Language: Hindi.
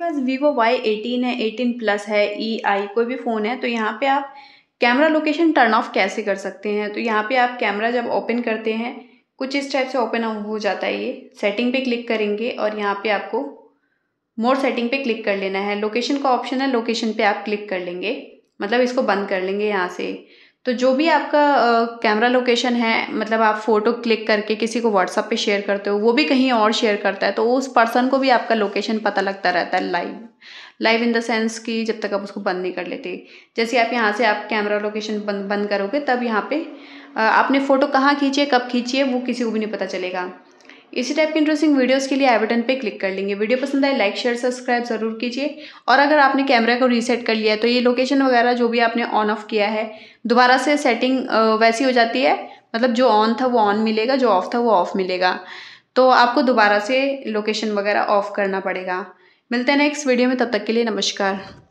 पास वीवो वाई एटीन है एटीन प्लस है ई e आई कोई भी फ़ोन है तो यहाँ पे आप कैमरा लोकेशन टर्न ऑफ कैसे कर सकते हैं तो यहाँ पे आप कैमरा जब ओपन करते हैं कुछ इस टाइप से ओपन हो जाता है ये सेटिंग पे क्लिक करेंगे और यहाँ पे आपको मोर सेटिंग पे क्लिक कर लेना है लोकेशन का ऑप्शन है लोकेशन पे आप क्लिक कर लेंगे मतलब इसको बंद कर लेंगे यहाँ से तो जो भी आपका कैमरा लोकेशन है मतलब आप फ़ोटो क्लिक करके किसी को व्हाट्सअप पे शेयर करते हो वो भी कहीं और शेयर करता है तो उस पर्सन को भी आपका लोकेशन पता लगता रहता है live live in the sense कि जब तक आप उसको बंद नहीं कर लेते जैसे आप यहाँ से आप कैमरा लोकेशन बंद बंद करोगे तब यहाँ पे आपने फ़ोटो कहाँ खींची है कब खींची है वो किसी को भी नहीं पता चलेगा इसी टाइप की इंटरेस्टिंग वीडियोस के लिए आई बटन पे क्लिक कर लेंगे वीडियो पसंद आए लाइक शेयर सब्सक्राइब ज़रूर कीजिए और अगर आपने कैमरा को रीसेट कर लिया है तो ये लोकेशन वगैरह जो भी आपने ऑन ऑफ किया है दोबारा से सेटिंग वैसी हो जाती है मतलब जो ऑन था वो ऑन मिलेगा जो ऑफ था वो ऑफ मिलेगा तो आपको दोबारा से लोकेशन वगैरह ऑफ करना पड़ेगा मिलते हैं नेक्स्ट वीडियो में तब तक के लिए नमस्कार